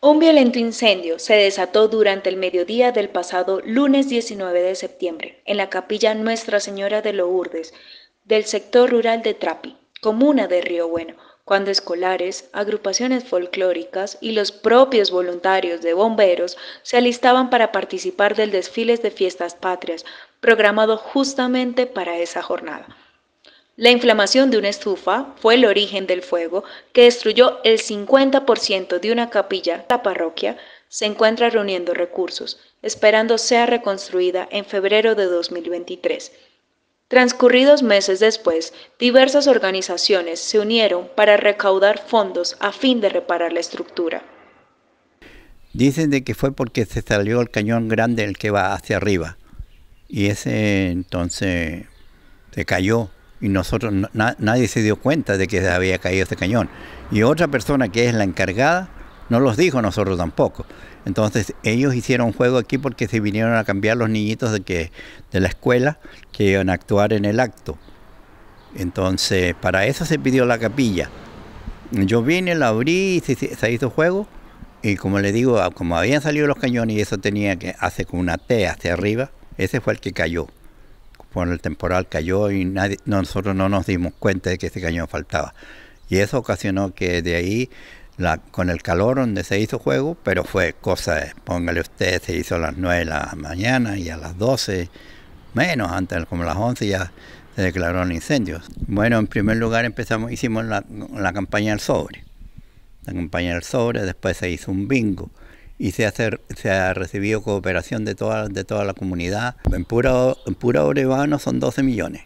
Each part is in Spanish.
Un violento incendio se desató durante el mediodía del pasado lunes 19 de septiembre en la capilla Nuestra Señora de Lourdes del sector rural de Trapi, comuna de Río Bueno, cuando escolares, agrupaciones folclóricas y los propios voluntarios de bomberos se alistaban para participar del desfile de fiestas patrias programado justamente para esa jornada. La inflamación de una estufa fue el origen del fuego que destruyó el 50% de una capilla. La parroquia se encuentra reuniendo recursos, esperando sea reconstruida en febrero de 2023. Transcurridos meses después, diversas organizaciones se unieron para recaudar fondos a fin de reparar la estructura. Dicen de que fue porque se salió el cañón grande el que va hacia arriba y ese entonces se cayó y nosotros nadie se dio cuenta de que había caído ese cañón. Y otra persona que es la encargada no los dijo a nosotros tampoco. Entonces ellos hicieron juego aquí porque se vinieron a cambiar los niñitos de, que, de la escuela que iban a actuar en el acto. Entonces para eso se pidió la capilla. Yo vine, la abrí, se, se hizo juego y como le digo, como habían salido los cañones y eso tenía que hacer con una T hacia arriba, ese fue el que cayó. Bueno, el temporal cayó y nadie, nosotros no nos dimos cuenta de que ese cañón faltaba. Y eso ocasionó que de ahí, la, con el calor donde se hizo juego, pero fue cosa, de, póngale usted, se hizo a las 9 de la mañana y a las 12, menos antes, como a las 11 ya se declararon incendios. Bueno, en primer lugar empezamos, hicimos la, la campaña del sobre. La campaña del sobre, después se hizo un bingo y se ha, recibido cooperación de toda, de toda la comunidad. En pura, pura obra son 12 millones,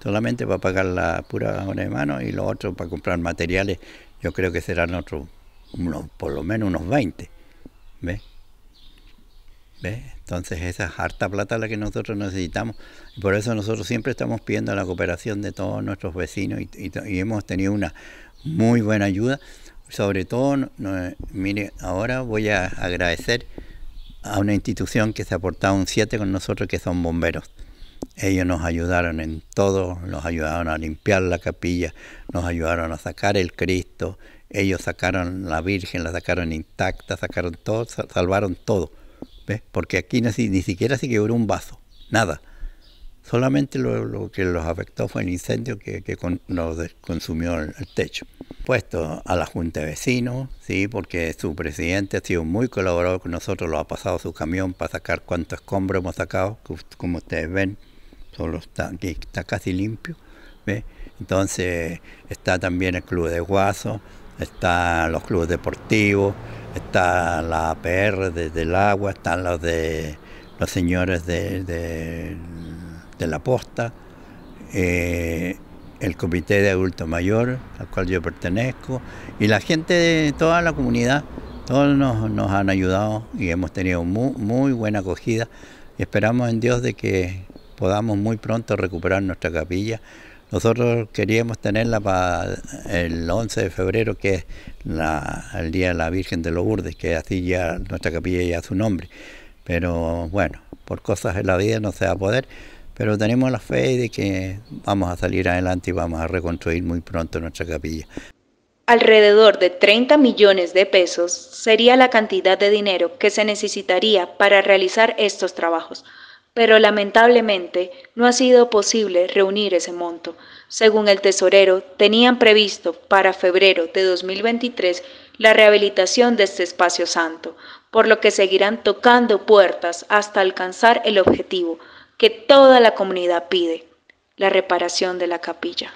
solamente para pagar la pura obra de mano y los otros para comprar materiales, yo creo que serán otros, por lo menos unos 20. ¿Ves? Entonces esa es harta plata la que nosotros necesitamos. por eso nosotros siempre estamos pidiendo la cooperación de todos nuestros vecinos y hemos tenido una muy buena ayuda sobre todo, mire, ahora voy a agradecer a una institución que se ha aportado un siete con nosotros, que son bomberos. Ellos nos ayudaron en todo, nos ayudaron a limpiar la capilla, nos ayudaron a sacar el Cristo, ellos sacaron la Virgen, la sacaron intacta, sacaron todo, salvaron todo. Porque aquí ni, siquiera se quebró un vaso, nada. Solamente lo, lo, que los afectó fue el incendio que, nos consumió el techo puesto a la Junta de Vecinos, sí, porque su presidente ha sido muy colaborador con nosotros, lo ha pasado su camión para sacar cuánto escombro hemos sacado, como ustedes ven, solo está, aquí está casi limpio. Entonces está también el Club de Guaso, están los clubes deportivos, está la APR desde el agua, están los de los señores de, de, la posta. Eh, el comité de adulto mayor al cual yo pertenezco y la gente de toda la comunidad, todos nos, han ayudado y hemos tenido muy, buena acogida. Esperamos en Dios de que podamos muy pronto recuperar nuestra capilla. Nosotros queríamos tenerla para el 11 de febrero, que es el Día de la Virgen de los Lourdes, que así ya nuestra capilla ya su nombre. Pero bueno, por cosas de la vida no se va a poder pero tenemos la fe de que vamos a salir adelante y vamos a reconstruir muy pronto nuestra capilla. Alrededor de 30 millones de pesos sería la cantidad de dinero que se necesitaría para realizar estos trabajos, pero lamentablemente no ha sido posible reunir ese monto. Según el tesorero, tenían previsto para febrero de 2023 la rehabilitación de este espacio santo, por lo que seguirán tocando puertas hasta alcanzar el objetivo, que toda la comunidad pide, la reparación de la capilla.